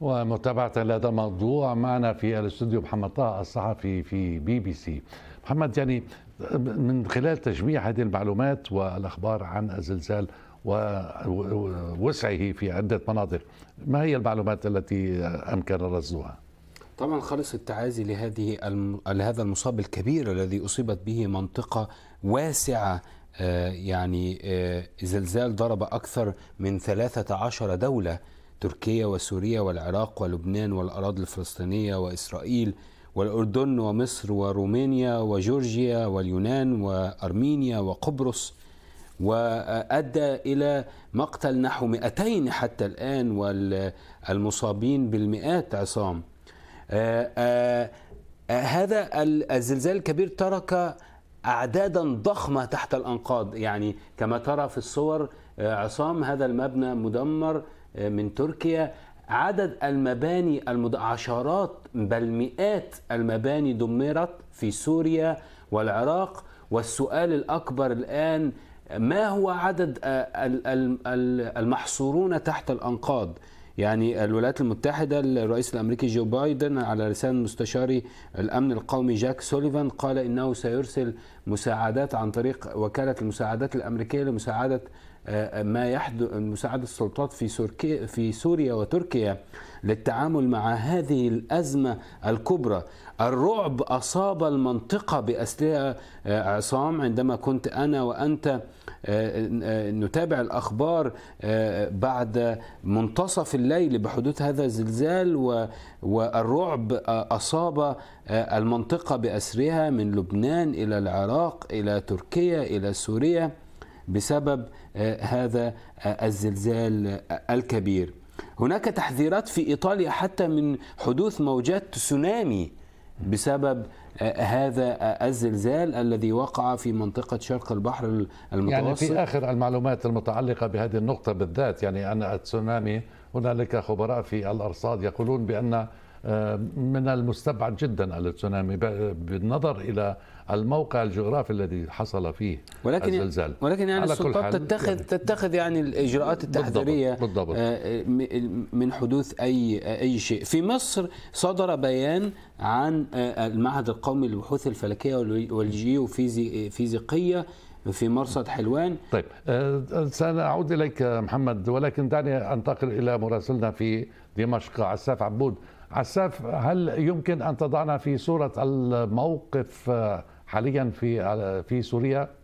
ومتابعة لهذا الموضوع معنا في الاستوديو محمد طه الصحفي في بي بي سي محمد يعني من خلال تجميع هذه المعلومات والأخبار عن الزلزال ووسعه في عدة مناطق ما هي المعلومات التي أمكن رصدها؟ طبعا خالص التعازي لهذه لهذا المصاب الكبير الذي اصيبت به منطقه واسعه آه، يعني آه، زلزال ضرب اكثر من 13 دوله تركيا وسوريا والعراق ولبنان والأراضي الفلسطينية وإسرائيل والأردن ومصر ورومانيا وجورجيا واليونان وأرمينيا وقبرص وأدى إلى مقتل نحو 200 حتى الآن والمصابين بالمئات عصام آه، آه، آه، هذا الزلزال الكبير ترك أعدادا ضخمة تحت الأنقاض يعني كما ترى في الصور عصام هذا المبنى مدمر آه، من تركيا عدد المباني المد... عشرات بل مئات المباني دمرت في سوريا والعراق والسؤال الأكبر الآن ما هو عدد آه، المحصورون تحت الأنقاض يعني الولايات المتحدة الرئيس الأمريكي جو بايدن على لسان مستشاري الأمن القومي جاك سوليفان قال إنه سيرسل مساعدات عن طريق وكالة المساعدات الأمريكية لمساعدة آه، ما يحدث مساعدة السلطات في سوريا في سوريا وتركيا للتعامل مع هذه الأزمة الكبرى الرعب أصاب المنطقة بأسرها آه، عصام عندما كنت أنا وأنت آه، نتابع الأخبار بعد منتصف الليل بحدوث هذا الزلزال والرعب أصاب المنطقة بأسرها من لبنان إلى العراق إلى تركيا إلى سوريا بسبب آه، هذا آه، الزلزال آه، الكبير هناك تحذيرات في إيطاليا حتى من حدوث موجات تسونامي بسبب هذا الزلزال الذي وقع في منطقة شرق البحر المتوسط يعني في آخر المعلومات المتعلقة بهذه النقطة بالذات يعني أن التسونامي هنالك خبراء في الأرصاد يقولون بأن آه، من المستبعد جدا التسونامي بالنظر الى الموقع الجغرافي الذي حصل فيه ولكن الزلزال ولكن يعني السلطات تتخذ يعني تتخذ يعني الاجراءات التحذيريه بالضبط بالضبط آه، من حدوث اي اي شيء في مصر صدر بيان عن آه، المعهد القومي للبحوث الفلكيه والجيوفيزيقيه في مرصد حلوان طيب سنعود اليك محمد ولكن دعني انتقل الى مراسلنا في دمشق عساف عبود عساف هل يمكن ان تضعنا في صوره الموقف آه، حاليا في آه، في سوريا؟